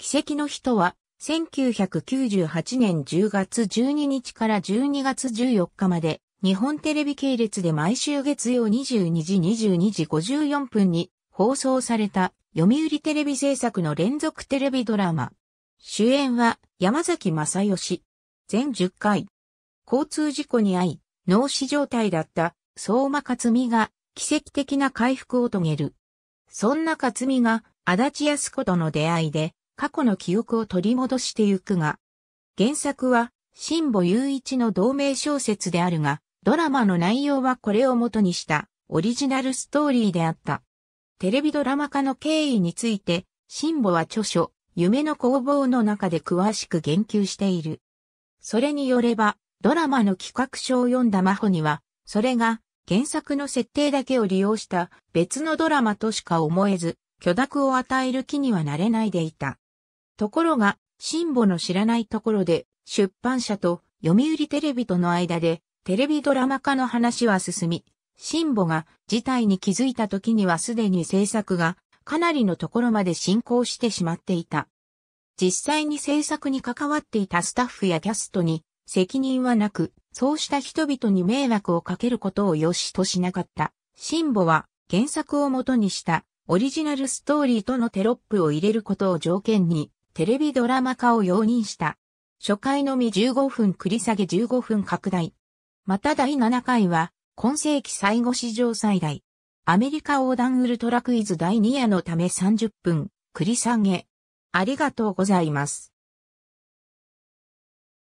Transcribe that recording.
奇跡の人は、1998年10月12日から12月14日まで、日本テレビ系列で毎週月曜22時22時54分に放送された読売テレビ制作の連続テレビドラマ。主演は山崎正義。全10回。交通事故に遭い、脳死状態だった相馬克美が奇跡的な回復を遂げる。そんな克美が足立康子との出会いで過去の記憶を取り戻してゆくが、原作は、新保雄一の同名小説であるが、ドラマの内容はこれを元にしたオリジナルストーリーであった。テレビドラマ化の経緯について、新保は著書、夢の工房の中で詳しく言及している。それによれば、ドラマの企画書を読んだ真帆には、それが原作の設定だけを利用した別のドラマとしか思えず、許諾を与える気にはなれないでいた。ところが、ンボの知らないところで、出版社と読売テレビとの間で、テレビドラマ化の話は進み、ンボが事態に気づいた時にはすでに制作がかなりのところまで進行してしまっていた。実際に制作に関わっていたスタッフやキャストに責任はなく、そうした人々に迷惑をかけることを良しとしなかった。シンボは原作を元にしたオリジナルストーリーとのテロップを入れることを条件にテレビドラマ化を容認した。初回のみ15分繰り下げ15分拡大。また第7回は、今世紀最後史上最大。アメリカ横断ウルトラクイズ第2夜のため30分繰り下げ。ありがとうございます。